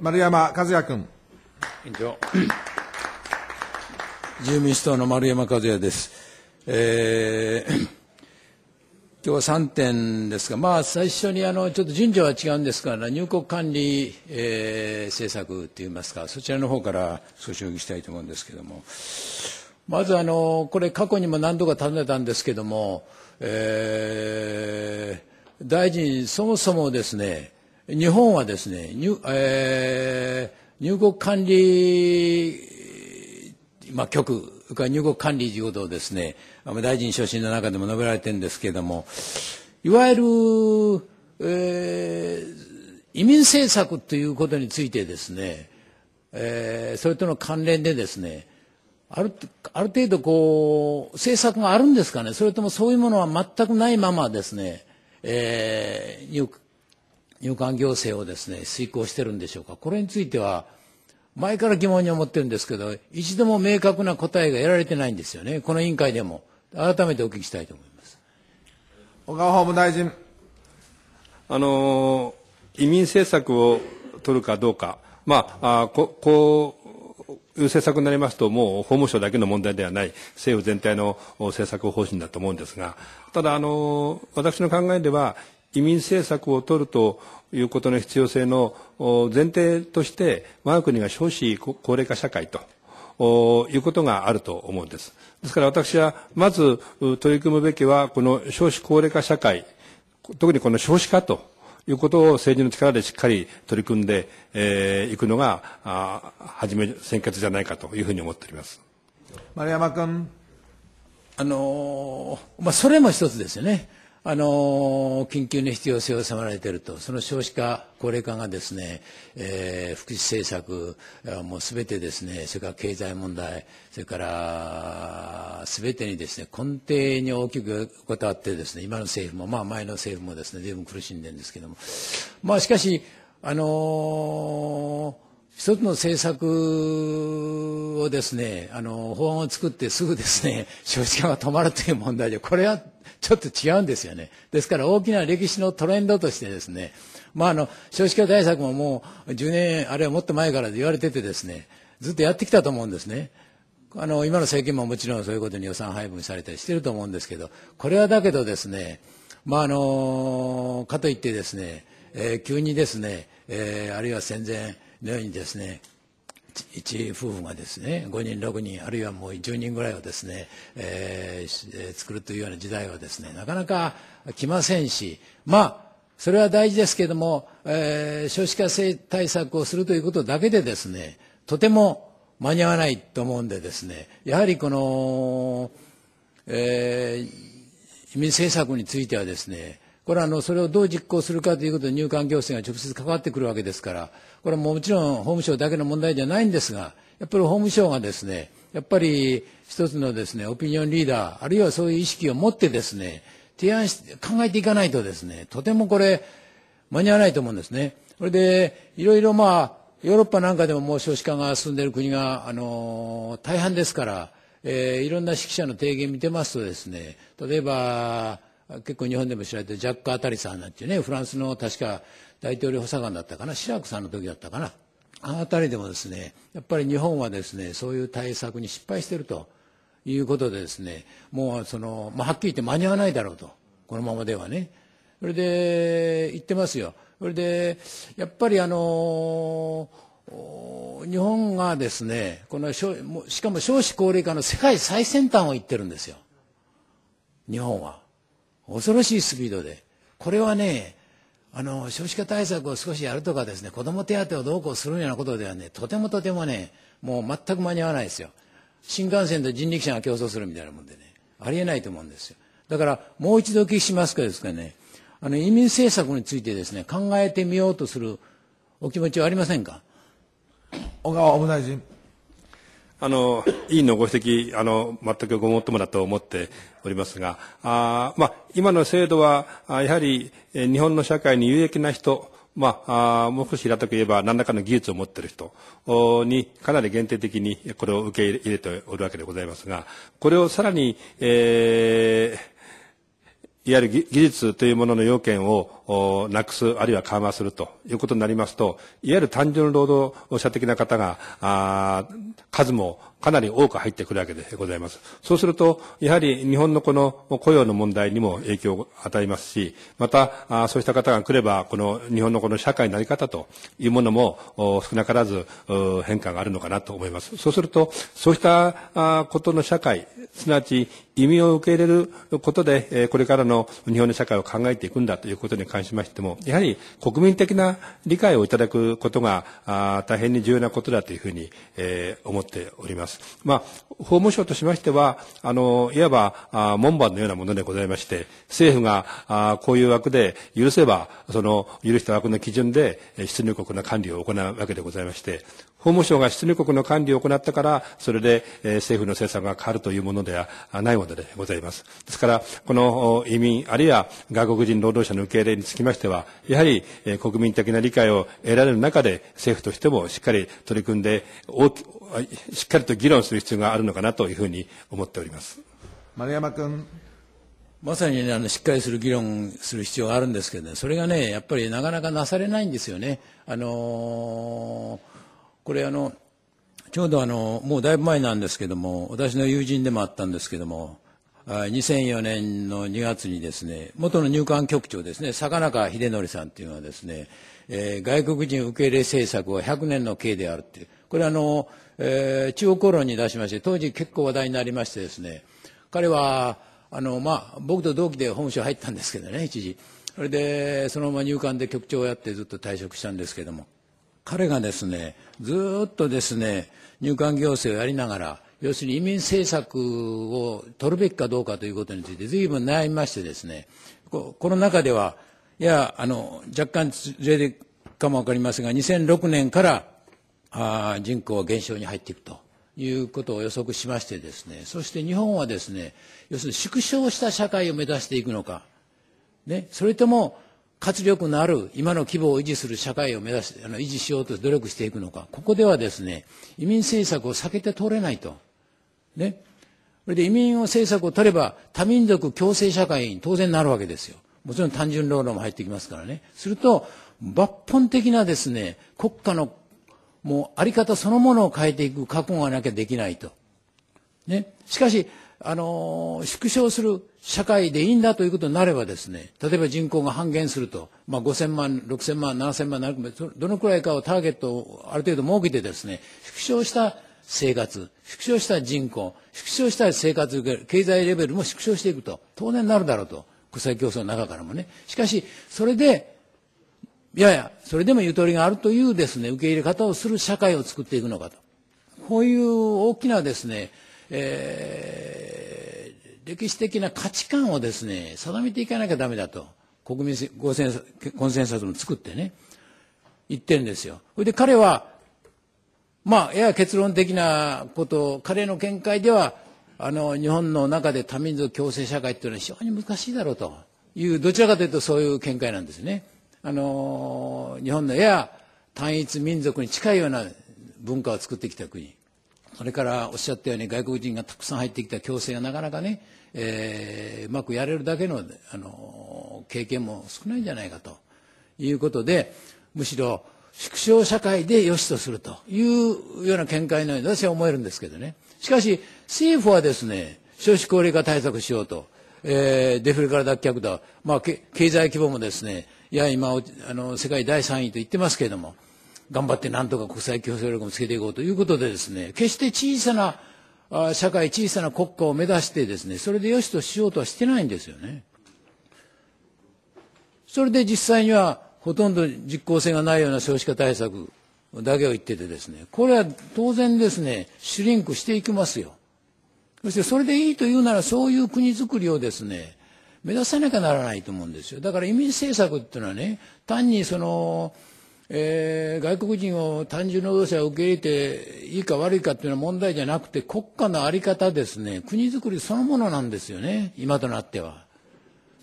丸山和也君。委員長。自由民主党の丸山和也です。えー、今日は3点ですが、まあ、最初にあのちょっと順序は違うんですが、入国管理、えー、政策といいますか、そちらの方から少しお聞きしたいと思うんですけども、まずあの、これ、過去にも何度か尋ねたんですけども、えー、大臣、そもそもですね、日本はですね入,、えー、入国管理、まあ、局から入国管理事いとですね大臣所信の中でも述べられてるんですけれどもいわゆる、えー、移民政策ということについてですね、えー、それとの関連でですねあるある程度こう政策があるんですかねそれともそういうものは全くないままですね、えー、入入管行政をですね、遂行してるんでしょうか。これについては、前から疑問に思ってるんですけど、一度も明確な答えが得られてないんですよね。この委員会でも。改めてお聞きしたいと思います。小川法務大臣。あの、移民政策を取るかどうか。まあ、あここう、政策になりますと、もう法務省だけの問題ではない、政府全体の政策方針だと思うんですが、ただ、あの、私の考えでは、移民政策を取るということの必要性の前提として我が国が少子高齢化社会ということがあると思うんです。ですから私はまず取り組むべきはこの少子高齢化社会特にこの少子化ということを政治の力でしっかり取り組んでい、えー、くのがあ始め先決じゃないかというふうに思っております丸山君あのー、まあ、それも一つですよね。あの緊急の必要性を迫られていると、その少子化、高齢化がですね、えー、福祉政策、もうすべてですね、それから経済問題、それからすべてにですね、根底に大きく関ってですね、今の政府も、まあ前の政府もですね、随分苦しんでるんですけども、まあしかし、あのー一つの政策をですね、あの、法案を作ってすぐですね、少子化が止まるという問題で、これはちょっと違うんですよね。ですから大きな歴史のトレンドとしてですね、まああの、少子化対策ももう10年、あるいはもっと前から言われててですね、ずっとやってきたと思うんですね。あの、今の政権ももちろんそういうことに予算配分されたりしてると思うんですけど、これはだけどですね、まああの、かといってですね、えー、急にですね、えー、あるいは戦前のようにですね、一夫婦がですね5人6人あるいはもう10人ぐらいをですね、えー、作るというような時代はですねなかなか来ませんしまあそれは大事ですけれども、えー、少子化対策をするということだけでですねとても間に合わないと思うんでですねやはりこの、えー、移民政策についてはですねこれはあのそれをどう実行するかということで入管行政が直接関わってくるわけですから、これはもちろん法務省だけの問題じゃないんですが、やっぱり法務省がですね、やっぱり一つのですね、オピニオンリーダー、あるいはそういう意識を持ってですね、提案し、考えていかないとですね、とてもこれ、間に合わないと思うんですね。それで、いろいろまあ、ヨーロッパなんかでももう少子化が進んでいる国が、あの、大半ですから、えー、いろんな指揮者の提言見てますとですね、例えば、結構日本でも知られてジャック・アタリさんなんていうねフランスの確か大統領補佐官だったかなシラクさんの時だったかなあの辺りでもですねやっぱり日本はですねそういう対策に失敗してるということでですねもうその、まあ、はっきり言って間に合わないだろうとこのままではねそれで言ってますよそれでやっぱりあの日本がですねこのしかも少子高齢化の世界最先端を言ってるんですよ日本は。恐ろしいスピードで。これはね、あの、少子化対策を少しやるとかですね、子ども手当をどうこうするようなことではね、とてもとてもね、もう全く間に合わないですよ。新幹線と人力車が競争するみたいなもんでね、ありえないと思うんですよ。だから、もう一度お聞きしますかですかね、あの、移民政策についてですね、考えてみようとするお気持ちはありませんか小川法務大臣。あの、委員のご指摘、あの、全くごもっともだと思っておりますが、あまあ、今の制度は、やはり、日本の社会に有益な人、まあ、あもう少し平たく言えば何らかの技術を持っている人にかなり限定的にこれを受け入れておるわけでございますがこれをさらに、えー、いわゆる技術というものの要件をなくす、あるいは緩和するということになりますと、いわゆる単純労働者的な方が、数もかなり多く入ってくるわけでございます。そうすると、やはり日本のこの雇用の問題にも影響を与えますし、また、そうした方が来れば、この日本のこの社会のあり方というものも少なからず変化があるのかなと思います。そうすると、そうしたことの社会、すなわち移民を受け入れることで、これからの日本の社会を考えていくんだということに関しましても、やはり国民的な理解をいただくことが大変に重要なことだというふうに、思っております。まあ、法務省としましては、あの、いわば門番のようなものでございまして、政府がこういう枠で許せば、その許した枠の基準で出入国の管理を行うわけでございまして、法務省が出入国の管理を行ったから、それで、え政府の政策が変わるというものではないものでございます。ですから、この移民、あるいは外国人労働者の受け入れにつきましては、やはり、え国民的な理解を得られる中で、政府としてもしっかり取り組んで、しっかりと議論する必要があるのかなというふうに思っております。丸山君。まさに、ね、あのしっかりする議論する必要があるんですけどね、それがね、やっぱりなかなかなされないんですよね。あのーこれあのちょうどあのもうだいぶ前なんですけども私の友人でもあったんですけども2004年の2月にですね元の入管局長ですね坂中秀則さんっていうのはですね、えー、外国人受け入れ政策は100年の刑であるっていうこれあの、えー、中央公論に出しまして当時結構話題になりましてですね彼はあの、まあ、僕と同期で本省入ったんですけどね一時それでそのまま入管で局長をやってずっと退職したんですけども。彼がですねずっとですね入管行政をやりながら要するに移民政策を取るべきかどうかということについて随分悩みましてですねこの中ではいやあの若干ずれかも分かりますが2006年からあ人口減少に入っていくということを予測しましてですねそして日本はですね要するに縮小した社会を目指していくのか、ね、それとも活力のある今の規模を維持する社会を目指しあの維持しようと努力していくのかここではですね移民政策を避けて通れないと。ね、それで移民を政策を取れば多民族共生社会に当然なるわけですよ。もちろん単純労働も入ってきますからね。すると抜本的なですね、国家のもうあり方そのものを変えていく覚悟がなきゃできないと。ね。しかし、あのー、縮小する社会でいいんだということになればですね、例えば人口が半減すると、まあ、5000万、6000万、7000万、7 0どのくらいかをターゲットをある程度設けてですね、縮小した生活、縮小した人口、縮小した生活、経済レベルも縮小していくと、当然なるだろうと、国際競争の中からもね。しかし、それで、いやいや、それでもゆとりがあるというですね、受け入れ方をする社会を作っていくのかと。こういう大きなですね、えー歴史的な価値観をですね、定めていかなきゃダメだと、国民コンセンサスも作ってね、言ってるんですよ。それで彼は、まあ、やや結論的なことを、彼の見解では、あの、日本の中で多民族共生社会っていうのは非常に難しいだろうという、どちらかというとそういう見解なんですね。あの、日本のやや単一民族に近いような文化を作ってきた国。それからおっしゃったように外国人がたくさん入ってきた共生がなかなかね、えー、うまくやれるだけのあの経験も少ないんじゃないかということでむしろ縮小社会で良しとするというような見解のように私は思えるんですけどねしかし政府はですね少子高齢化対策しようと、えー、デフレから脱却だ、まあ、経済規模もですねいや今あの世界第3位と言ってますけれども頑張ってなんとか国際競争力もつけていこうということでですね、決して小さな社会、小さな国家を目指してですね、それで良しとしようとはしてないんですよね。それで実際にはほとんど実効性がないような少子化対策だけを言っててですね、これは当然ですね、シュリンクしていきますよ。そしてそれでいいというならそういう国づくりをですね、目指さなきゃならないと思うんですよ。だから移民政策っていうのはね、単にその、えー、外国人を単純労働者を受け入れていいか悪いかっていうのは問題じゃなくて国家の在り方ですね国づくりそのものなんですよね今となっては。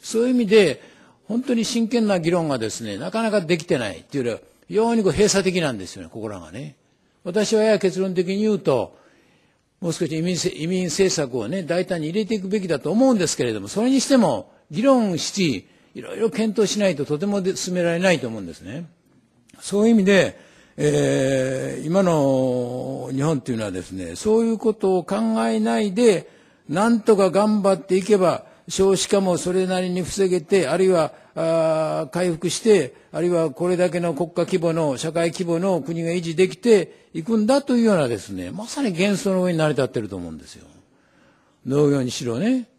そういう意味で本当に真剣な議論がですねなかなかできてないっていうよりは非常にこう閉鎖的なんですよねここらがね。私はやや結論的に言うともう少し移民移民政策をね大胆に入れていくべきだと思うんですけれどもそれにしても議論しいろいろ検討しないととても進められないと思うんですね。そういう意味で、えー、今の日本っていうのはですね、そういうことを考えないで、なんとか頑張っていけば、少子化もそれなりに防げて、あるいはあ回復して、あるいはこれだけの国家規模の、社会規模の国が維持できていくんだというようなですね、まさに幻想の上に成り立ってると思うんですよ。農業にしろね、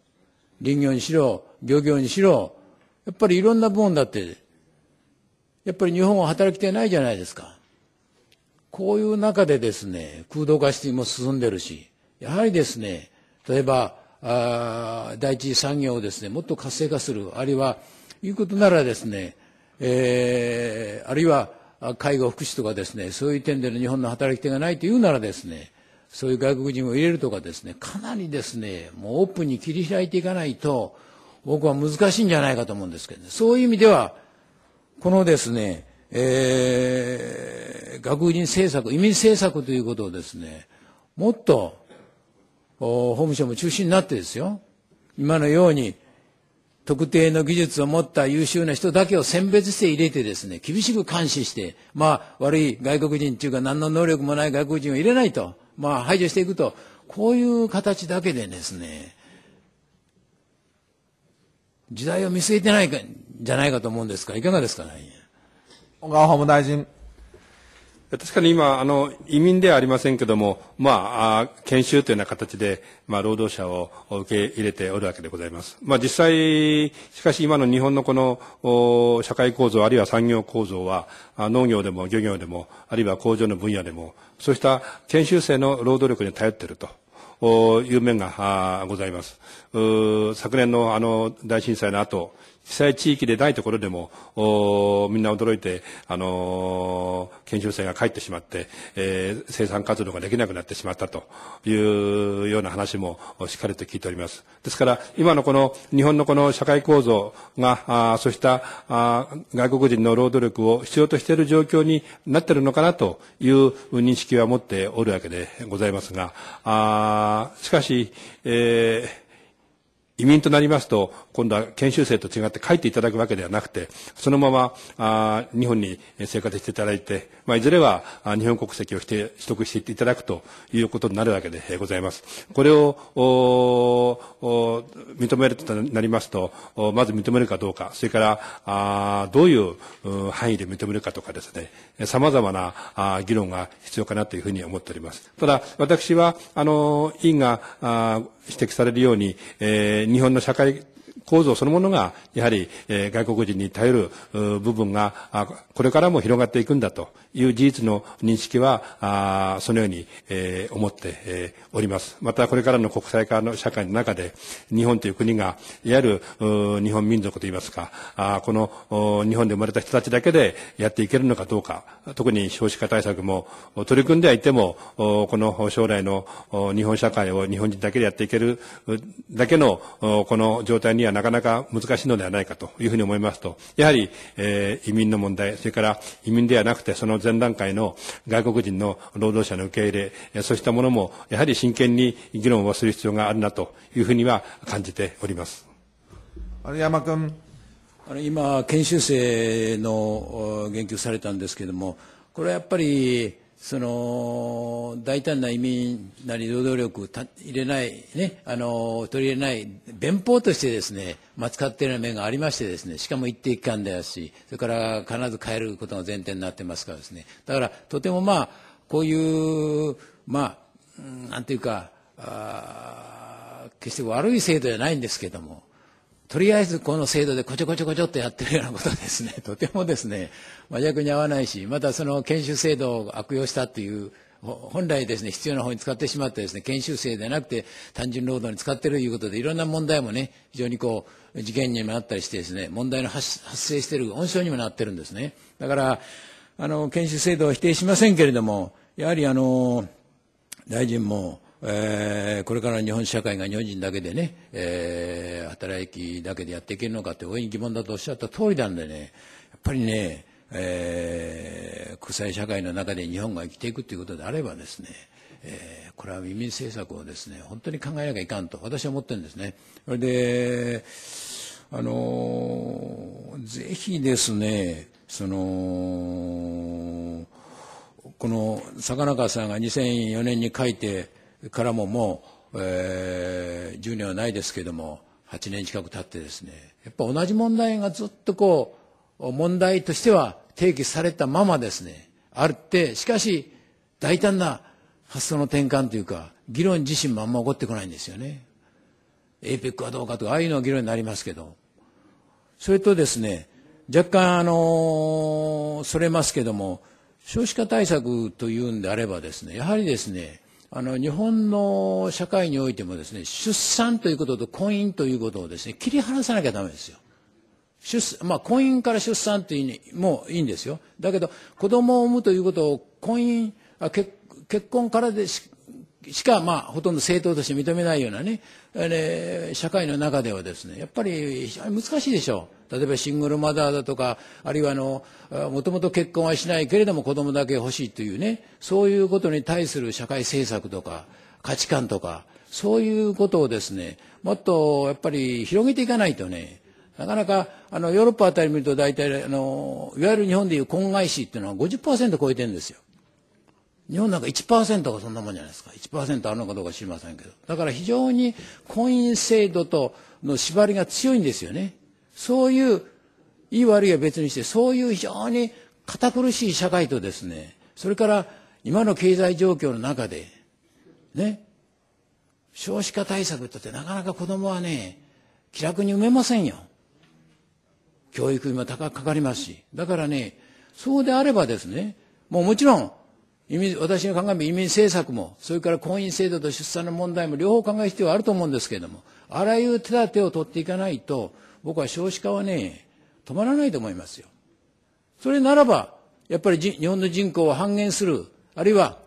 林業にしろ、漁業にしろ、やっぱりいろんな部門だってやっぱり日本は働き手ないじゃないですか。こういう中でですね、空洞化しても進んでるし、やはりですね、例えば、あ第一次産業をですね、もっと活性化する、あるいは、いうことならですね、えー、あるいは、介護、福祉とかですね、そういう点での日本の働き手がないというならですね、そういう外国人を入れるとかですね、かなりですね、もうオープンに切り開いていかないと、僕は難しいんじゃないかと思うんですけど、ね、そういう意味では、このですね、えー、学人政策、移民政策ということをですね、もっと、法務省も中心になってですよ、今のように、特定の技術を持った優秀な人だけを選別して入れてですね、厳しく監視して、まあ、悪い外国人というか何の能力もない外国人を入れないと、まあ、排除していくと、こういう形だけでですね、時代を見据えてないか、じゃないかと思うんですが、いかがですかね。小川法務大臣。確かに今、あの、移民ではありませんけども、まあ、研修というような形で、まあ、労働者を受け入れておるわけでございます。まあ、実際、しかし今の日本のこの、社会構造、あるいは産業構造は、農業でも漁業でも、あるいは工場の分野でも、そうした研修生の労働力に頼っていると。いう面がございます。昨年のあの大震災の後、被災地域でないところでもみんな驚いて、あのー、研修生が帰ってしまって、えー、生産活動ができなくなってしまったというような話もしっかりと聞いております。ですから今のこの日本のこの社会構造があそうしたあ外国人の労働力を必要としている状況になっているのかなという認識は持っておるわけでございますがあしかし、えー移民となりますと、今度は研修生と違って書いていただくわけではなくて、そのまま、あ日本に生活していただいて、まあ、いずれは日本国籍をして取得していただくということになるわけでございます。これを、認めるとなりますと、まず認めるかどうか、それから、あどういう範囲で認めるかとかですね、様々なあ議論が必要かなというふうに思っております。ただ、私は、あの、委員があ指摘されるように、えー、日本の社会構造そのものが、やはり、え外国人に頼る部分があ、これからも広がっていくんだという事実の認識は、あそのように、え思って、えおります。また、これからの国際化の社会の中で、日本という国が、いわゆる日本民族といいますか、あこの日本で生まれた人たちだけでやっていけるのかどうか、特に少子化対策も取り組んではいても、この将来の日本社会を日本人だけでやっていけるだけのこの状態ににはなかなか難しいのではないかというふうに思いますと、やはり、えー、移民の問題、それから移民ではなくてその前段階の外国人の労働者の受け入れ、そうしたものもやはり真剣に議論をする必要があるなというふうには感じております。丸山君。あの今、研修生の言及されたんですけれども、これはやっぱり、その大胆な移民なり労働力た入れない、ね、あの取り入れない弁法としてですね、まあ、使っている面がありましてですねしかも一定期間であるしそれから必ず変えることが前提になってますからですねだからとてもまあこういうまあなんていうかあ決して悪い制度じゃないんですけどもとりあえずこの制度でこちょこちょこちょっとやってるようなことですね、とてもですね、真逆に合わないし、またその研修制度を悪用したという、本来ですね、必要な方に使ってしまってですね、研修生でなくて単純労働に使ってるということで、いろんな問題もね、非常にこう、事件にもなったりしてですね、問題の発生している温床にもなってるんですね。だから、あの、研修制度を否定しませんけれども、やはりあの、大臣も、えー、これから日本社会が日本人だけでね、えー、働きだけでやっていけるのかって大いに疑問だとおっしゃった通りなんでね、やっぱりね、えー、国際社会の中で日本が生きていくということであればですね、えー、これは移民政策をですね、本当に考えなきゃいかんと私は思ってるんですね。それで、あのー、ぜひですね、その、この坂中さんが2004年に書いて、からももう、えー、10年はないですけども8年近く経ってですねやっぱ同じ問題がずっとこう問題としては提起されたままですねあるってしかし大胆な発想の転換というか議論自身もあんま起こってこないんですよね。APEC はどうかとかああいうのは議論になりますけどそれとですね若干あのそれますけども少子化対策というんであればですねやはりですねあの日本の社会においてもですね出産ということと婚姻ということをですね切り離さなきゃだめですよ。出まあ、婚姻から出産っていうにもいいんですよだけど子供を産むということを婚姻あ結結婚からでししか、まあ、ほとんど政党として認めないようなね、え社会の中ではですねやっぱり難しいでしょう。例えばシングルマザーだとかあるいはあのもともと結婚はしないけれども子供だけ欲しいというねそういうことに対する社会政策とか価値観とかそういうことをですねもっとやっぱり広げていかないとねなかなかあのヨーロッパあたり見ると大体あのいわゆる日本でいう婚外子っていうのは50%超えてるんですよ。日本なんか1%がそんなもんじゃないですか1%あるのかどうか知りませんけどだから非常に婚姻制度との縛りが強いんですよねそういういい悪いは別にしてそういう非常に堅苦しい社会とですねそれから今の経済状況の中でね少子化対策とってなかなか子供はね気楽に産めませんよ教育も高くかかりますしだからねそうであればですねもうもちろん私の考えも移民政策もそれから婚姻制度と出産の問題も両方考える必要はあると思うんですけれどもあらゆる手立てを取っていかないと僕は少子化はね、止まらないと思いますよ。それならば、やっぱり日本の人口を半減する、あるいは、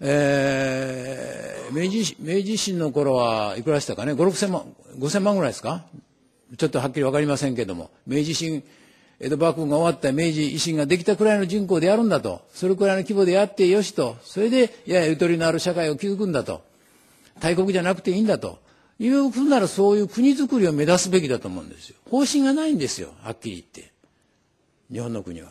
えー、明治明治維新の頃はいくらでしたかね、5、6千万、5千万ぐらいですかちょっとはっきりわかりませんけども、明治維新、江戸幕府が終わった明治維新ができたくらいの人口でやるんだと、それくらいの規模でやってよしと、それでややゆとりのある社会を築くんだと、大国じゃなくていいんだと、いうふうならそういう国づくりを目指すべきだと思うんですよ。方針がないんですよ、はっきり言って。日本の国は。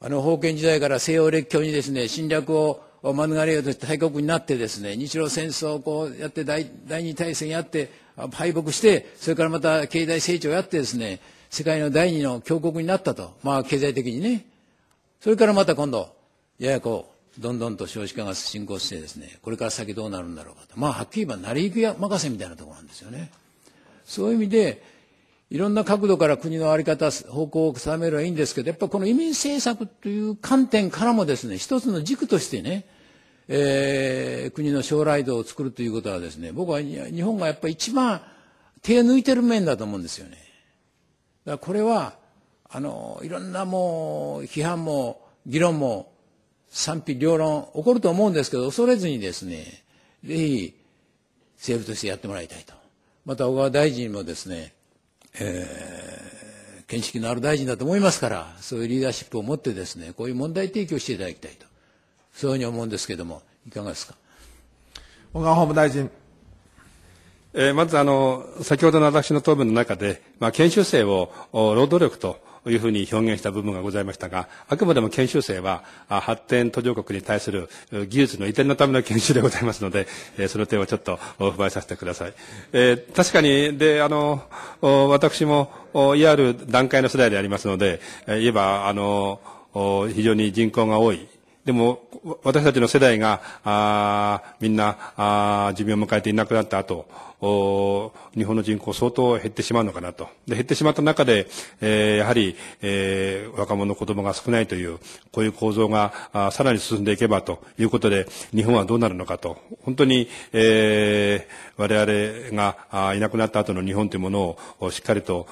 あの、封建時代から西洋列強にですね、侵略を免れようとして大国になってですね、日露戦争をこうやって第、第二大戦やって、敗北して、それからまた経済成長やってですね、世界の第二の強国になったと。まあ、経済的にね。それからまた今度、ややこう、どんどんと少子化が進行してですね、これから先どうなるんだろうかと。まあ、はっきり言えば、成り行き任せみたいなところなんですよね。そういう意味で、いろんな角度から国の在り方、方向を定めればいいんですけど、やっぱこの移民政策という観点からもですね、一つの軸としてね、えー、国の将来像を作るということはですね、僕は日本がやっぱり一番手抜いてる面だと思うんですよね。だからこれは、あの、いろんなもう、批判も、議論も、賛否両論起こると思うんですけど、恐れずにですね、ぜひ政府としてやってもらいたいと。また小川大臣もですね、えー、見識のある大臣だと思いますから、そういうリーダーシップを持ってですね、こういう問題提起をしていただきたいと。そういうふうに思うんですけれども、いかがですか。小川法務大臣。えー、まずあの、先ほどの私の答弁の中で、まあ、研修生を労働力と、いうふうに表現した部分がございましたが、あくまでも研修生は、発展途上国に対する技術の移転のための研修でございますので、その点はちょっと踏まえさせてください。えー、確かに、で、あの、私も、いわゆる段階の世代でありますので、いえば、あの、非常に人口が多い。でも、私たちの世代が、あみんなあ、寿命を迎えていなくなった後、日本の人口相当減ってしまうのかなと。で減ってしまった中で、えー、やはり、えー、若者、子供が少ないという、こういう構造があさらに進んでいけばということで、日本はどうなるのかと。本当に、えー、我々があいなくなった後の日本というものをしっかりと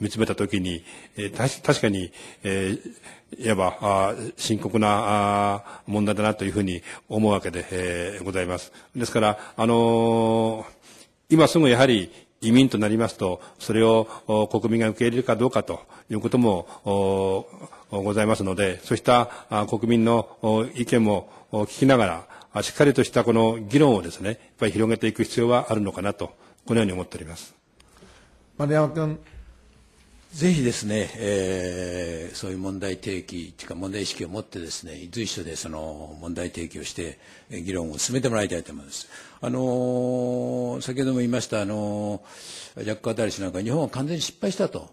見つめたときに、えー、確かに、えーいわばあ深刻なあ問題だなというふうに思うわけで、えー、ございます。ですから、あのー今すぐやはり移民となりますと、それを国民が受け入れるかどうかということもございますので、そうした国民の意見も聞きながら、しっかりとしたこの議論をですね、やっぱり広げていく必要はあるのかなと、このように思っております。丸山君。ぜひですね、えー、そういう問題提起というか問題意識を持ってですね、随所でその問題提起をして議論を進めてもらいたいと思います。あの先ほども言いました、あのジャック・アタリ氏なんか日本は完全に失敗したと。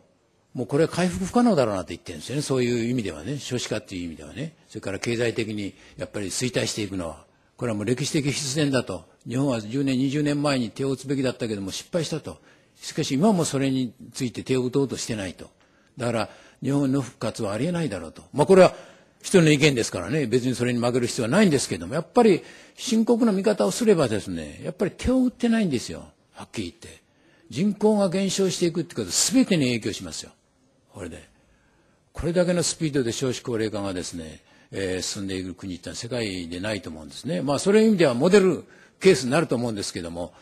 もうこれは回復不可能だろうなと言ってるんですよね。そういう意味ではね。少子化っていう意味ではね。それから経済的にやっぱり衰退していくのは。これはもう歴史的必然だと。日本は10年、20年前に手を打つべきだったけども失敗したと。しかし今もそれについて手を打とうとしてないと。だから日本の復活はありえないだろうと。まあこれは人の意見ですからね、別にそれに負ける必要はないんですけども、やっぱり深刻な見方をすればですね、やっぱり手を打ってないんですよ。はっきり言って。人口が減少していくってこと、すべてに影響しますよ。これで。これだけのスピードで少子高齢化がですね、えー、進んでいる国ってのは世界でないと思うんですね。まあ、そういう意味ではモデルケースになると思うんですけども、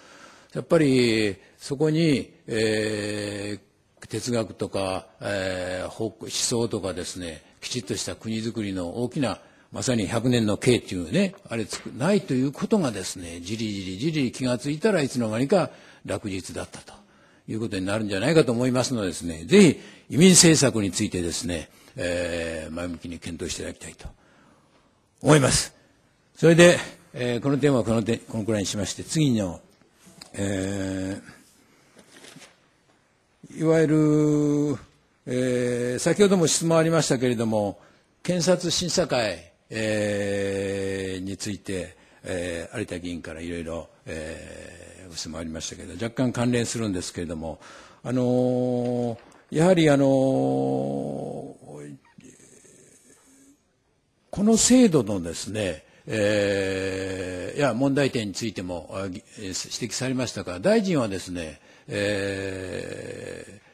やっぱりそこに、えー、哲学とか、えー、思想とかですね、きちっとした国づくりの大きなまさに100年の刑っていうね、あれつく、ないということがですね、じりじりじり気がついたらいつの間にか落日だったということになるんじゃないかと思いますのでですね、ぜひ移民政策についてですね、えー、前向きに検討していただきたいと思います。それで、えー、この点はこの点、このくらいにしまして、次の、えー、いわゆる、えー、先ほども質問ありましたけれども検察審査会、えー、について、えー、有田議員からいろいろご質問ありましたけど若干関連するんですけれども、あのー、やはり、あのー、この制度のですね、えー、や問題点についても指摘されましたが大臣はですね、えー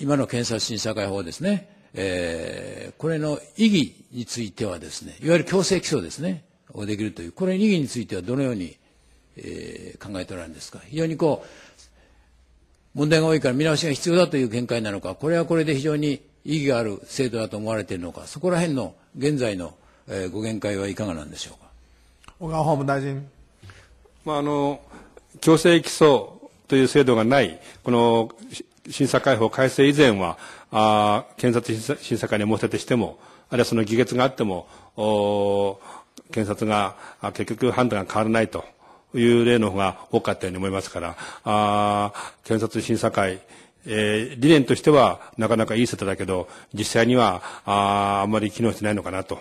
今の検察審査会法ですね、えー、これの意義についてはですね、いわゆる強制起訴ですね、をできるという、これ意義についてはどのように、えー、考えておられるんですか。非常にこう、問題が多いから見直しが必要だという見解なのか、これはこれで非常に意義がある制度だと思われているのか、そこら辺の現在の、えー、ご見解はいかがなんでしょうか。小川法務大臣。まあ、あの、強制起訴という制度がない、この審査会法改正以前は、あ検察審査審査会に申し立てしても、あるいはその議決があっても、お検察が結局判断が変わらないという例の方が多かったように思いますから、あ検察審査会、えー、理念としてはなかなかいい説だけど、実際にはああんまり機能してないのかなと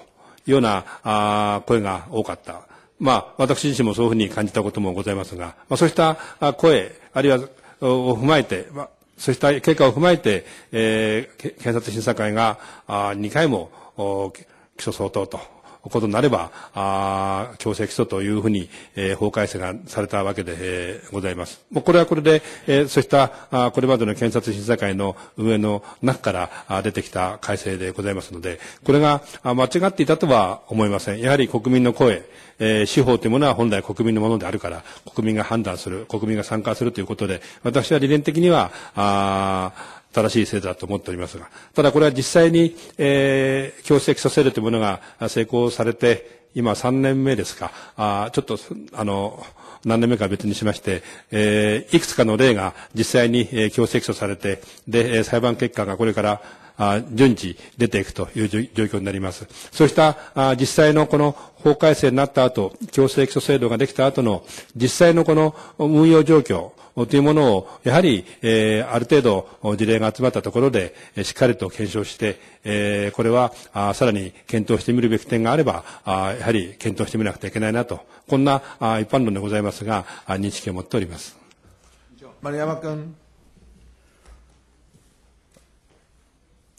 いうようなあ声が多かった。まあ、私自身もそういうふうに感じたこともございますが、まあ、そうした声、あるいはを踏まえて、まそうした結果を踏まえて、えー、検察審査会があ2回も起訴相当とことになれば、あ強制起訴というふうに、えー、法改正がされたわけで、えー、ございます。もうこれはこれで、えー、そうしたあこれまでの検察審査会の運営の中からあ出てきた改正でございますので、これが間違っていたとは思いません。やはり国民の声、えー、司法というものは本来国民のものであるから、国民が判断する、国民が参加するということで、私は理念的には、あ正しい制度だと思っておりますが、ただこれは実際に、えー、強制基礎制度というものが成功されて、今3年目ですか、あちょっと、あの、何年目か別にしまして、えー、いくつかの例が実際に、えー、強制起訴されて、で、裁判結果がこれから、あ順次出ていくという状況になります。そうしたあ実際のこの法改正になった後、強制起訴制度ができた後の実際のこの運用状況、というものを、やはり、えー、ある程度事例が集まったところで、しっかりと検証して、えー、これはあさらに検討してみるべき点があればあ、やはり検討してみなくてはいけないなと、こんなあ一般論でございますが、認識を持っております。丸山君。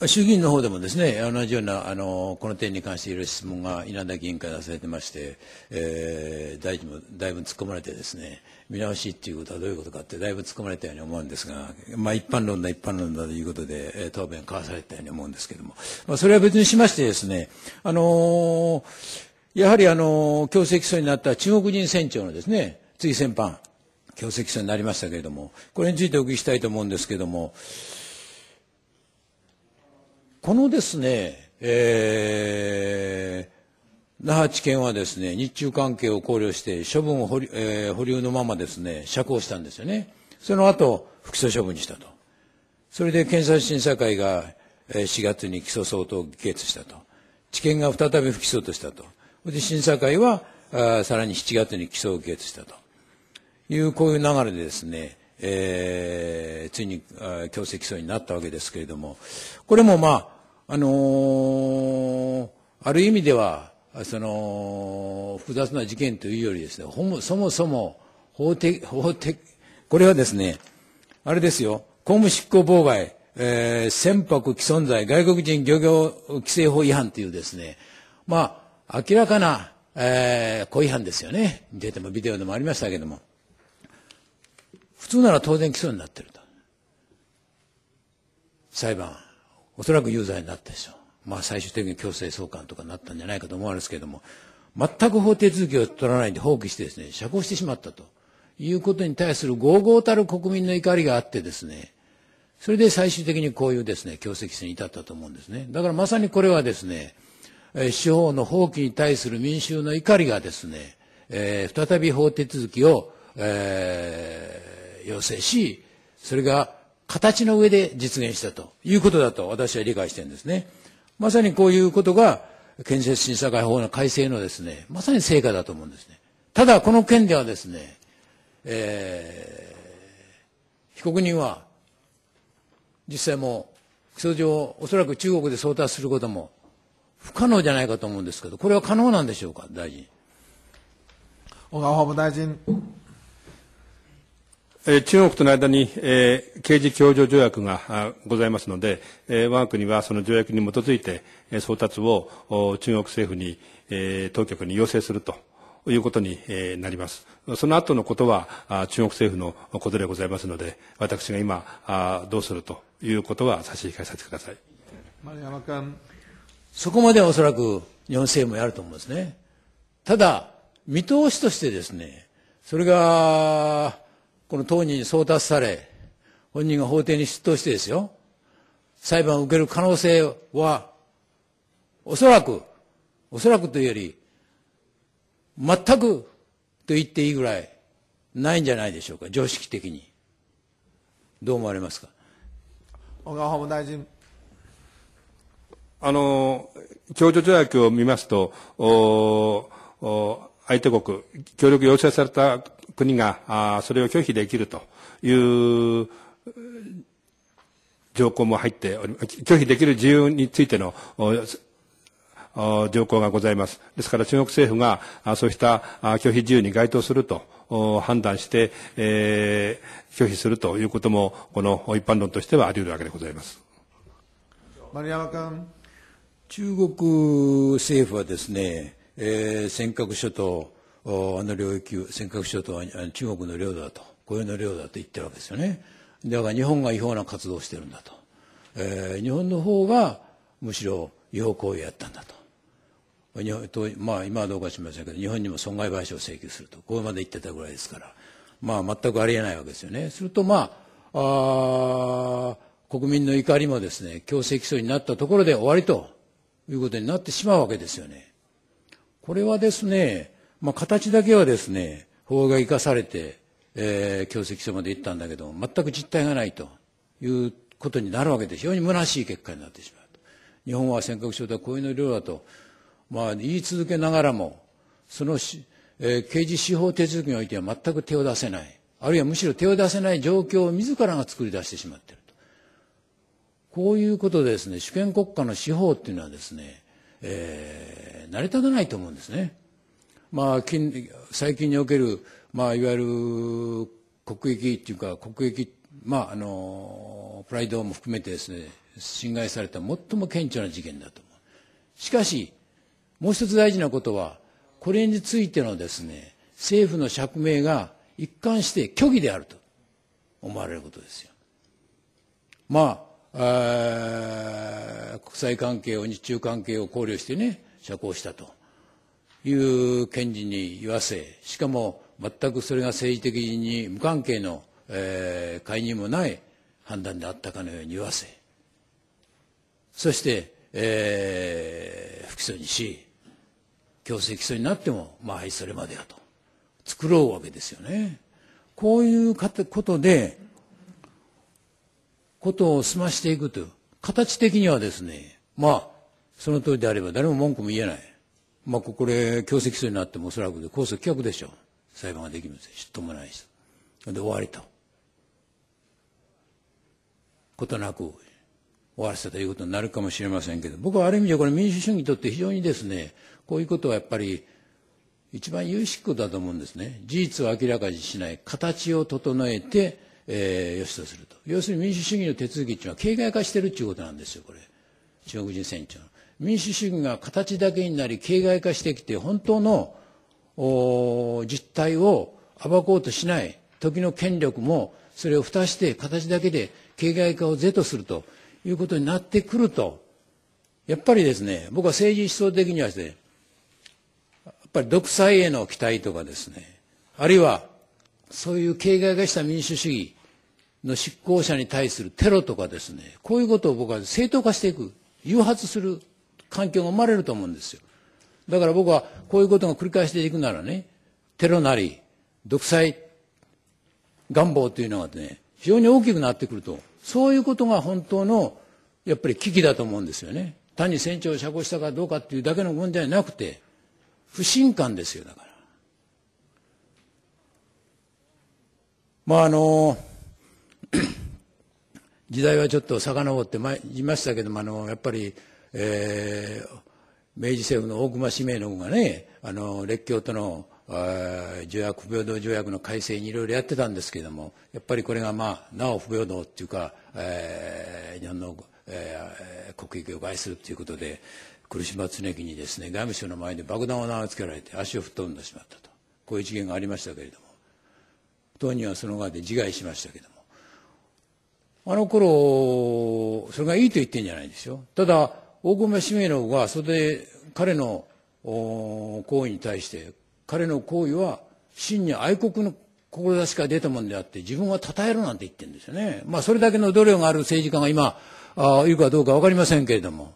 衆議院の方でもですね、同じような、あの、この点に関していろいろ質問が稲田議員からされてまして、えー、大臣もだいぶ突っ込まれてですね、見直しっていうことはどういうことかってだいぶ突っ込まれたように思うんですが、まあ、一般論だ一般論だということで、え答弁交わされたように思うんですけども、まあ、それは別にしましてですね、あのやはりあの強制起訴になった中国人船長のですね追戦犯強制起訴になりましたけれどもこれについてお聞きしたいと思うんですけれどもこのですねえー那覇地検はですね、日中関係を考慮して、処分を保,、えー、保留のままですね、釈放したんですよね。その後、不起訴処分にしたと。それで検察審査会が4月に起訴相当議決したと。地検が再び不起訴としたと。で、審査会は、あさらに7月に起訴を議決したと。いう、こういう流れでですね、えー、ついに強制起訴になったわけですけれども、これもまあ、あのー、ある意味では、その複雑な事件というよりですねそもそも法的法的これはですねあれですよ公務執行妨害、えー、船舶既存罪外国人漁業規制法違反というですねまあ明らかな、えー、故違反ですよね見ててもビデオでもありましたけども普通なら当然起訴になってると裁判おそらく有罪になったでしょうまあ、最終的に強制送還とかになったんじゃないかと思われますけれども、全く法手続きを取らないで放棄してですね、釈放してしまったということに対する豪々たる国民の怒りがあってですね、それで最終的にこういうですね、強制規制に至ったと思うんですね。だからまさにこれはですね、司法の放棄に対する民衆の怒りがですね、えー、再び法手続きを、えー、要請し、それが形の上で実現したということだと私は理解してるんですね。まさにこういうことが、建設審査会法の改正のですね、まさに成果だと思うんですね。ただ、この件ではですね、えー、被告人は、実際も、起訴上、おそらく中国で送達することも不可能じゃないかと思うんですけど、これは可能なんでしょうか、大臣。小川法務大臣。中国との間に、えー、刑事共助条約がございますので、えー、我が国はその条約に基づいて、えー、送達を中国政府に、えー、当局に要請するということに、えー、なります。その後のことは中国政府のことでございますので、私が今あどうするということは差し控えさせてください。丸山君。そこまではおそらく日本政府もやると思うんですね。ただ、見通しとしてですね、それが、この当人に送達され、本人が法廷に出頭してですよ、裁判を受ける可能性は、おそらく、おそらくというより、全くと言っていいぐらい、ないんじゃないでしょうか、常識的に。どう思われますか。小川法務大臣。あの、共助条約を見ますと、おお相手国、協力要請された国が、あそれを拒否できるという条項も入っており、拒否できる自由についての条項がございます。ですから中国政府がそうした拒否自由に該当すると判断して、え拒否するということも、この一般論としてはあり得るわけでございます。丸山君。中国政府はですね、えー、尖閣諸島、あの領域、尖閣諸島は中国の領土だと、固有の領土だと言ってるわけですよね。だから日本が違法な活動をしてるんだと。えー、日本の方がむしろ違法行為をやったんだと。日本とまあ、今はどうかしませんけど、日本にも損害賠償を請求すると、ここまで言ってたぐらいですから、まあ、全くありえないわけですよね。すると、まあ、あ国民の怒りもですね、強制起訴になったところで終わりということになってしまうわけですよね。これはですね、まあ、形だけはですね、法が生かされて、えー、制規制まで行ったんだけど、全く実態がないということになるわけで、非常に虚しい結果になってしまう日本は尖閣諸島はこういうの量だと、まあ、言い続けながらも、そのし、えー、刑事司法手続きにおいては全く手を出せない。あるいはむしろ手を出せない状況を自らが作り出してしまっていると。こういうことでですね、主権国家の司法っていうのはですね、えー、成り立たないと思うんですね。まあ、近最近における、まあ、いわゆる国益っていうか国益、まあ、あのプライドも含めてですね侵害された最も顕著な事件だと思う。しかしもう一つ大事なことはこれについてのですね政府の釈明が一貫して虚偽であると思われることですよ。まあ国際関係を日中関係を考慮してね釈放したという検事に言わせしかも全くそれが政治的に無関係の、えー、解任もない判断であったかのように言わせそして、えー、不起訴にし強制起訴になってもまあそれまでやと作ろうわけですよね。こういうことでことを済ましていくという、形的にはですね、まあ、その通りであれば誰も文句も言えない。まあ、これ、強制起訴になってもおそらくで、控訴棄却でしょう。裁判ができません。嫉妬もないし。で、終わりと。ことなく終わらせたということになるかもしれませんけど、僕はある意味でこれ民主主義にとって非常にですね、こういうことはやっぱり一番有識だと思うんですね。事実を明らかにしない。形を整えて、えしとすると要するに民主主義の手続きっていうのは形骸化してるっていうことなんですよこれ中国人選挙の民主主義が形だけになり形骸化してきて本当の実態を暴こうとしない時の権力もそれを蓋して形だけで形骸化を是とするということになってくるとやっぱりですね僕は政治思想的にはですねやっぱり独裁への期待とかですねあるいはそういう形骸化した民主主義の執行者に対するテロとかですね、こういうことを僕は正当化していく、誘発する環境が生まれると思うんですよ。だから僕はこういうことが繰り返していくならね、テロなり、独裁、願望というのがね、非常に大きくなってくると、そういうことが本当の、やっぱり危機だと思うんですよね。単に船長を釈放したかどうかっていうだけの問題じゃなくて、不信感ですよ、だから。まああの、時代はちょっと遡ってまいましたけどもあのやっぱり、えー、明治政府の大隈氏名のがねあの列強との条約不平等条約の改正にいろいろやってたんですけどもやっぱりこれがまあなお不平等っていうか、えー、日本の、えー、国益を害するっていうことで来島常樹にですね外務省の前で爆弾を投げつけられて足を吹っ飛んでしまったとこういう事件がありましたけれども当人はその側で自害しましたけども。あの頃それがいいと言ってんじゃないですよただ大名の方がそれで彼の行為に対して彼の行為は真に愛国の志から出たもんであって自分は称えろなんて言ってんですよね。まあそれだけの努力がある政治家が今あいるかどうかわかりませんけれども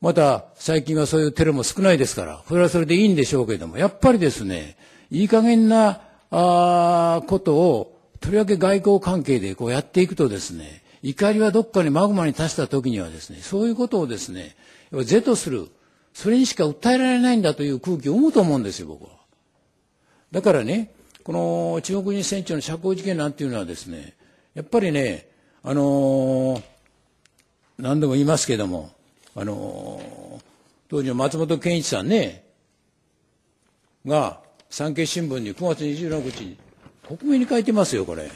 また最近はそういうテロも少ないですからそれはそれでいいんでしょうけれどもやっぱりですねいい加減なあことをとりわけ外交関係でこうやっていくとですね、怒りはどっかにマグマに達した時にはですね、そういうことをですね、是とする、それにしか訴えられないんだという空気を生むと思うんですよ、僕は。だからね、この中国人船長の釈放事件なんていうのはですね、やっぱりね、あのー、何度も言いますけども、あのー、当時の松本健一さんね、が、産経新聞に9月26日に、匿名に書いてますよ、これ。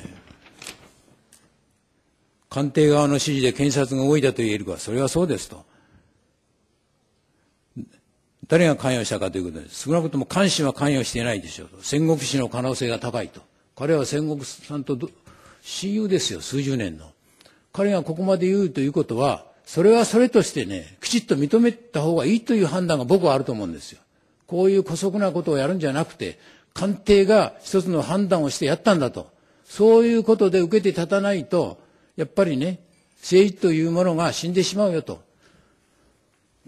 官邸側の指示で検察が動いたと言えるか、それはそうですと。誰が関与したかということです。少なくとも関心は関与していないでしょうと。戦国史の可能性が高いと。彼は戦国さんと親友ですよ、数十年の。彼がここまで言うということは、それはそれとしてね、きちっと認めた方がいいという判断が僕はあると思うんですよ。こういう姑息なことをやるんじゃなくて、官邸が一つの判断をしてやったんだと。そういうことで受けて立たないと、やっぱりね、政治というものが死んでしまうよと。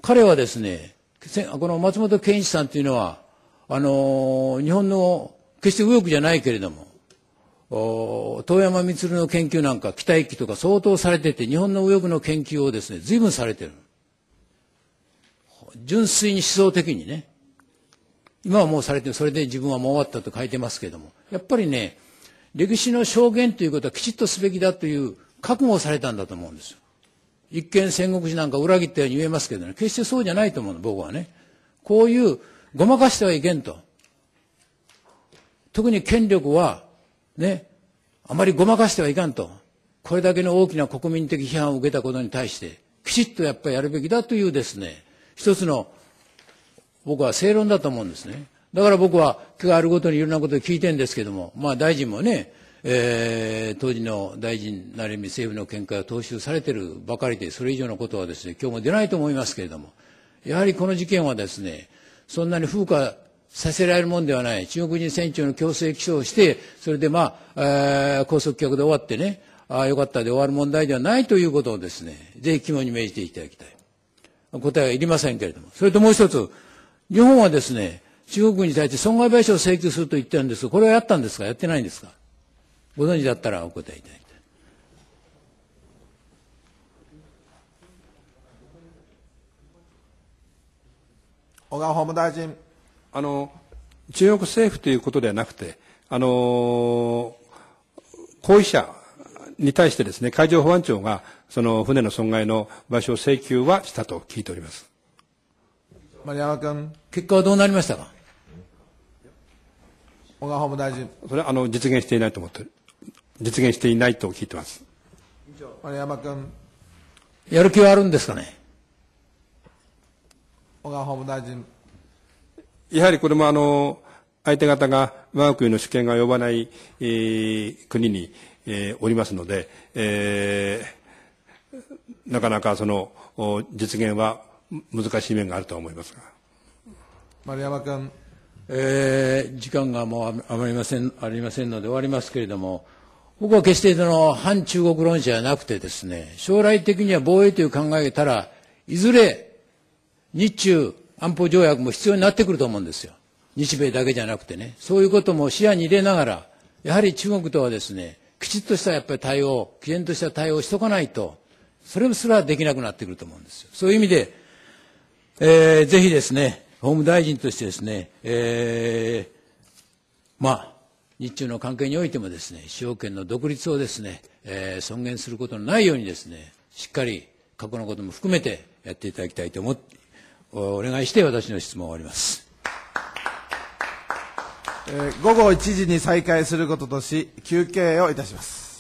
彼はですね、この松本健一さんというのは、あの、日本の、決して右翼じゃないけれども、遠山光の研究なんか、北待期とか相当されてて、日本の右翼の研究をですね、随分されてる。純粋に思想的にね。今はもうされてそれで自分はもう終わったと書いてますけどもやっぱりね歴史の証言ということはきちっとすべきだという覚悟されたんだと思うんですよ。一見戦国時なんか裏切ったように言えますけどね決してそうじゃないと思うの僕はね。こういうごまかしてはいけんと。特に権力はねあまりごまかしてはいかんと。これだけの大きな国民的批判を受けたことに対してきちっとやっぱりやるべきだというですね一つの僕は正論だと思うんですね。だから僕は気があるごとにいろんなことを聞いてるんですけども、まあ大臣もね、えー、当時の大臣なりみ政府の見解を踏襲されてるばかりで、それ以上のことはですね、今日も出ないと思いますけれども、やはりこの事件はですね、そんなに風化させられるもんではない。中国人船長の強制起訴をして、それでまあ、えー、拘束客で終わってね、ああ、よかったで終わる問題ではないということをですね、ぜひ肝に銘じていただきたい。答えはいりませんけれども。それともう一つ、日本はですね、中国に対して損害賠償を請求すると言ってるんですが、これはやったんですかやってないんですかご存知だったらお答えいただきたい。小川法務大臣。あの、中国政府ということではなくて、あの、行為者に対してですね、海上保安庁が、その船の損害の賠償請求はしたと聞いております。丸山君。結果はどうなりましたか小川法務大臣。それはあの実現していないと思ってる。実現していないと聞いてます。丸山君。やる気はあるんですかね小川法務大臣。やはりこれもあの、相手方が我が国の主権が及ばない、えー、国に、えー、おりますので、えー、なかなかその実現は難しい面があると思いますが丸山君、えー、時間がもうあまりませんありませんので終わりますけれども僕は決してその反中国論者じゃなくてですね将来的には防衛という考えたらいずれ日中安保条約も必要になってくると思うんですよ日米だけじゃなくてねそういうことも視野に入れながらやはり中国とはですねきちっとしたやっぱり対応、ぜんとした対応をしとかないと、それすらできなくなってくると思うんですよ。そういう意味で、えー、ぜひですね、法務大臣としてですね、えー、まあ、日中の関係においてもですね、主要権の独立をですね、えー、尊厳することのないようにですね、しっかり過去のことも含めてやっていただきたいと思って、お願いして私の質問を終わります。えー、午後1時に再開することとし、休憩をいたします。